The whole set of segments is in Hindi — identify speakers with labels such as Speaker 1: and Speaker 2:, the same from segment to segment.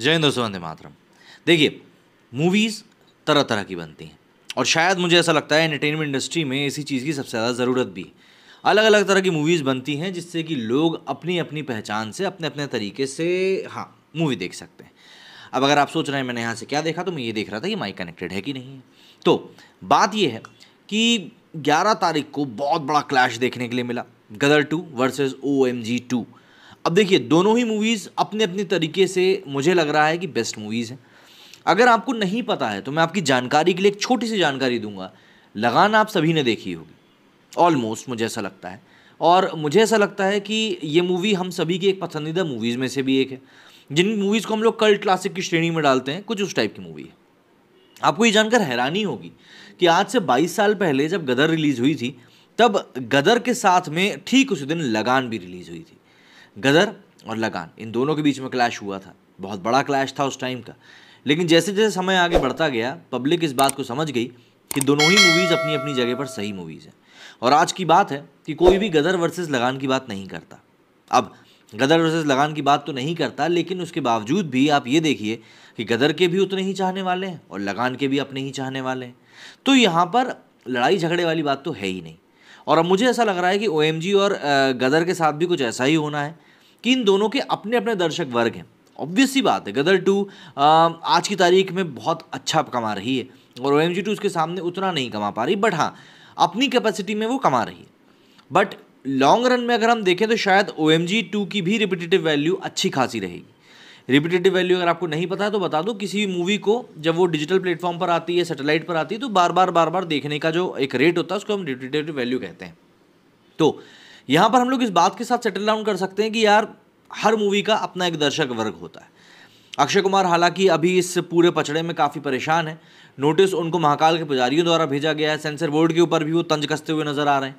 Speaker 1: जयेंद्र से वंदे मातरम देखिए मूवीज़ तरह तरह की बनती हैं और शायद मुझे ऐसा लगता है एंटरटेनमेंट इंडस्ट्री में इसी चीज़ की सबसे ज़्यादा ज़रूरत भी अलग अलग तरह की मूवीज़ बनती हैं जिससे कि लोग अपनी अपनी पहचान से अपने अपने तरीके से हाँ मूवी देख सकते हैं अब अगर आप सोच रहे हैं मैंने यहाँ से क्या देखा तो मैं ये देख रहा था कि माइक कनेक्टेड है कि नहीं है तो बात यह है कि 11 तारीख को बहुत बड़ा क्लैश देखने के लिए मिला Gadar two versus O M G two अब देखिए दोनों ही मूवीज़ अपने अपने तरीके से मुझे लग रहा है कि बेस्ट मूवीज़ हैं अगर आपको नहीं पता है तो मैं आपकी जानकारी के लिए एक छोटी सी जानकारी दूंगा लगान आप सभी ने देखी होगी ऑलमोस्ट मुझे ऐसा लगता है और मुझे ऐसा लगता है कि ये मूवी हम सभी की एक पसंदीदा मूवीज़ में से भी एक है जिन मूवीज़ को हम लोग कल्ट क्लासिक की श्रेणी में डालते हैं कुछ उस टाइप की मूवी है आपको ये जानकर हैरानी होगी कि आज से 22 साल पहले जब गदर रिलीज़ हुई थी तब गदर के साथ में ठीक उस दिन लगान भी रिलीज़ हुई थी गदर और लगान इन दोनों के बीच में क्लैश हुआ था बहुत बड़ा क्लैश था उस टाइम का लेकिन जैसे जैसे समय आगे बढ़ता गया पब्लिक इस बात को समझ गई कि दोनों ही मूवीज़ अपनी अपनी जगह पर सही मूवीज़ हैं और आज की बात है कि कोई भी गदर वर्सेस लगान की बात नहीं करता अब गदर वर्सेस लगान की बात तो नहीं करता लेकिन उसके बावजूद भी आप ये देखिए कि गदर के भी उतने ही चाहने वाले हैं और लगान के भी अपने ही चाहने वाले हैं तो यहाँ पर लड़ाई झगड़े वाली बात तो है ही नहीं और अब मुझे ऐसा लग रहा है कि ओ और गदर के साथ भी कुछ ऐसा ही होना है कि इन दोनों के अपने अपने दर्शक वर्ग हैं ऑब्वियस ही बात है गदर टू आज की तारीख में बहुत अच्छा कमा रही है और ओ एम जी टू उसके सामने उतना नहीं कमा पा रही बट हाँ अपनी कैपेसिटी में वो कमा रही है बट लॉन्ग रन में अगर हम देखें तो शायद ओ एम जी टू की भी रिपीटेटिव वैल्यू अच्छी खासी रहेगी रिपीटेटिव वैल्यू अगर आपको नहीं पता है तो बता दो किसी भी मूवी को जब वो डिजिटल प्लेटफॉर्म पर आती है सैटेलाइट पर आती है तो बार बार बार बार देखने का जो एक रेट होता है उसको हम रिपीटेटिव वैल्यू कहते हैं तो यहाँ पर हम लोग इस बात के साथ सेटल डाउन कर सकते हैं कि यार हर मूवी का अपना एक दर्शक वर्ग होता है अक्षय कुमार हालांकि अभी इस पूरे पचड़े में काफ़ी परेशान है नोटिस उनको महाकाल के पुजारियों द्वारा भेजा गया है सेंसर बोर्ड के ऊपर भी वो तंज कसते हुए नज़र आ रहे हैं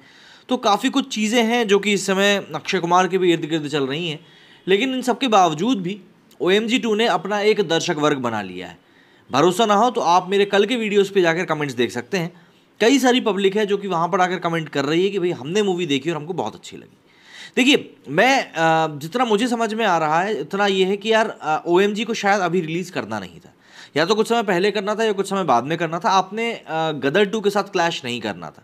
Speaker 1: तो काफ़ी कुछ चीज़ें हैं जो कि इस समय अक्षय कुमार के भी इर्द गिर्द चल रही हैं लेकिन इन सब के बावजूद भी ओ एम जी टू ने अपना एक दर्शक वर्ग बना लिया है भरोसा ना हो तो आप मेरे कल के वीडियोज़ पर जाकर कमेंट्स देख सकते हैं कई सारी पब्लिक है जो कि वहाँ पर आकर कमेंट कर रही है कि भाई हमने मूवी देखी और हमको बहुत अच्छी लगी देखिए मैं जितना मुझे समझ में आ रहा है उतना ये है कि यार ओ को शायद अभी रिलीज़ करना नहीं था या तो कुछ समय पहले करना था या कुछ समय बाद में करना था आपने गदर टू के साथ क्लैश नहीं करना था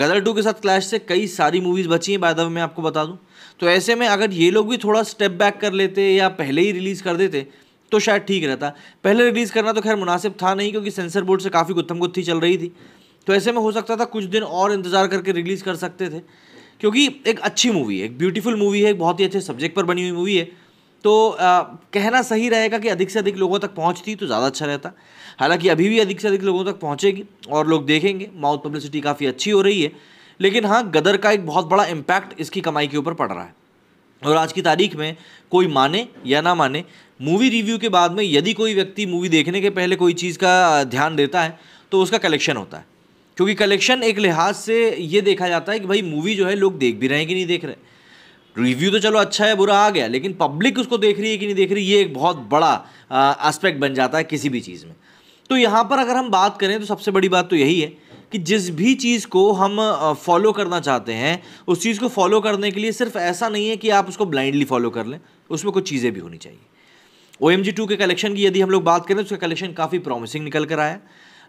Speaker 1: गदर टू के साथ क्लैश से कई सारी मूवीज़ बची हैं बाद मैं आपको बता दूं तो ऐसे में अगर ये लोग भी थोड़ा स्टेप बैक कर लेते या पहले ही रिलीज़ कर देते तो शायद ठीक रहता पहले रिलीज़ करना तो खैर मुनासिब था नहीं क्योंकि सेंसर बोर्ड से काफ़ी गुत्थम गुत्थी चल रही थी तो ऐसे में हो सकता था कुछ दिन और इंतज़ार करके रिलीज़ कर सकते थे क्योंकि एक अच्छी मूवी है एक ब्यूटीफुल मूवी है एक बहुत ही अच्छे सब्जेक्ट पर बनी हुई मूवी है तो आ, कहना सही रहेगा कि अधिक से अधिक लोगों तक पहुंचती तो ज़्यादा अच्छा रहता हालांकि अभी भी अधिक से अधिक लोगों तक पहुंचेगी और लोग देखेंगे माउथ पब्लिसिटी काफ़ी अच्छी हो रही है लेकिन हाँ गदर का एक बहुत बड़ा इम्पैक्ट इसकी कमाई के ऊपर पड़ रहा है और आज की तारीख में कोई माने या ना माने मूवी रिव्यू के बाद में यदि कोई व्यक्ति मूवी देखने के पहले कोई चीज़ का ध्यान देता है तो उसका कलेक्शन होता है क्योंकि कलेक्शन एक लिहाज से ये देखा जाता है कि भाई मूवी जो है लोग देख भी रहे हैं कि नहीं देख रहे रिव्यू तो चलो अच्छा है बुरा आ गया लेकिन पब्लिक उसको देख रही है कि नहीं देख रही ये एक बहुत बड़ा एस्पेक्ट बन जाता है किसी भी चीज़ में तो यहाँ पर अगर हम बात करें तो सबसे बड़ी बात तो यही है कि जिस भी चीज़ को हम फॉलो करना चाहते हैं उस चीज़ को फॉलो करने के लिए सिर्फ ऐसा नहीं है कि आप उसको ब्लाइंडली फॉलो कर लें उसमें कुछ चीज़ें भी होनी चाहिए ओ एम के कलेक्शन की यदि हम लोग बात करें तो उसका कलेक्शन काफ़ी प्रॉमिसिंग निकल कर आया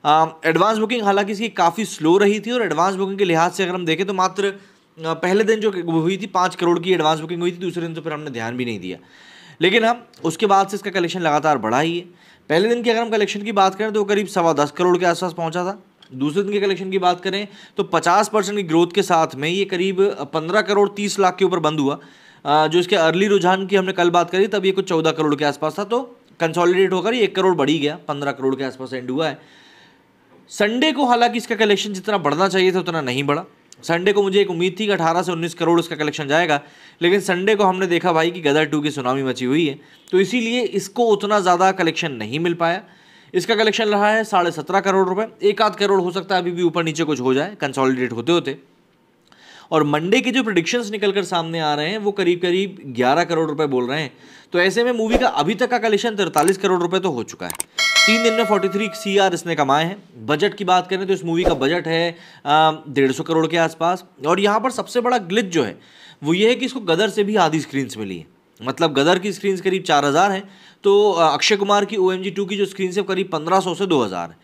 Speaker 1: एडवांस um, बुकिंग हालांकि इसकी काफ़ी स्लो रही थी और एडवांस बुकिंग के लिहाज से अगर हम देखें तो मात्र uh, पहले दिन जो हुई थी पाँच करोड़ की एडवांस बुकिंग हुई थी दूसरे दिन तो फिर हमने ध्यान भी नहीं दिया लेकिन हम हाँ, उसके बाद से इसका कलेक्शन लगातार बढ़ा ही है पहले दिन की अगर हम कलेक्शन की बात करें तो करीब सवा दस करोड़ के आसपास पहुंचा था दूसरे दिन के कलेक्शन की बात करें तो 50 परसेंट की ग्रोथ के साथ में ये करीब 15 uh, करोड़ 30 लाख के ऊपर बंद हुआ uh, जो इसके अर्ली रुझान की हमने कल बात करी तब ये कुछ 14 करोड़ के आसपास था तो कंसोलिडेट होकर ये एक करोड़ बढ़ी गया 15 करोड़ के आसपास एंड हुआ है संडे को हालांकि इसका कलेक्शन जितना बढ़ना चाहिए था उतना नहीं बढ़ा संडे को मुझे एक उम्मीद थी कि अठारह से उन्नीस करोड़ इसका कलेक्शन जाएगा लेकिन संडे को हमने देखा भाई कि गदर टू की सुनामी मची हुई है तो इसीलिए इसको उतना ज़्यादा कलेक्शन नहीं मिल पाया इसका कलेक्शन रहा है साढ़े सत्रह करोड़ रुपए एक आध करोड़ हो सकता है अभी भी ऊपर नीचे कुछ हो जाए कंसोलिडेट होते होते और मंडे के जो प्रोडिक्शंस निकल कर सामने आ रहे हैं वो करीब करीब 11 करोड़ रुपए बोल रहे हैं तो ऐसे में मूवी का अभी तक का कलेक्शन तिरतालीस करोड़ रुपए तो हो चुका है तीन दिन में 43 आर इसने कमाए हैं बजट की बात करें तो इस मूवी का बजट है डेढ़ सौ करोड़ के आसपास और यहाँ पर सबसे बड़ा ग्लिच जो है वो ये है कि इसको गदर से भी आधी स्क्रीन्स मिली है मतलब गदर की स्क्रीन्स करीब चार हज़ार हैं तो अक्षय कुमार की ओ एम जी टू की जो स्क्रीन से करीब पंद्रह सौ से दो हज़ार है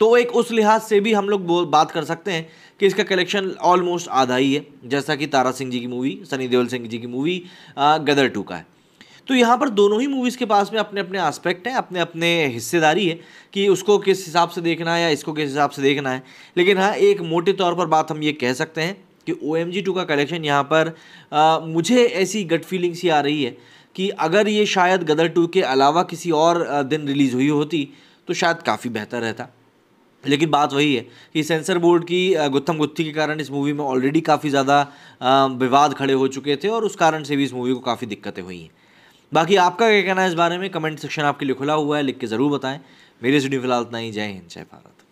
Speaker 1: तो एक उस लिहाज से भी हम लोग बात कर सकते हैं कि इसका कलेक्शन ऑलमोस्ट आधा ही है जैसा कि तारा सिंह जी की मूवी सनी देओल सिंह जी की मूवी गदर टू का है तो यहाँ पर दोनों ही मूवीज़ के पास में अपने अपने आस्पेक्ट हैं अपने अपने हिस्सेदारी है कि उसको किस हिसाब से देखना है या इसको किस हिसाब से देखना है लेकिन हाँ एक मोटे तौर पर बात हम ये कह सकते हैं कि ओ एम जी टू का कलेक्शन यहाँ पर आ, मुझे ऐसी गट फीलिंग सी आ रही है कि अगर ये शायद गदर टू के अलावा किसी और दिन रिलीज़ हुई होती तो शायद काफ़ी बेहतर रहता लेकिन बात वही है कि सेंसर बोर्ड की गुत्थम गुत्थी के कारण इस मूवी में ऑलरेडी काफ़ी ज़्यादा विवाद खड़े हो चुके थे और उस कारण से भी इस मूवी को काफ़ी दिक्कतें हुई हैं बाकी आपका क्या कहना है इस बारे में कमेंट सेक्शन आपके लिए खुला हुआ है लिख के ज़रूर बताएं मेरे वीडियो फिलहाल इतना ही जय हिंद जय भारत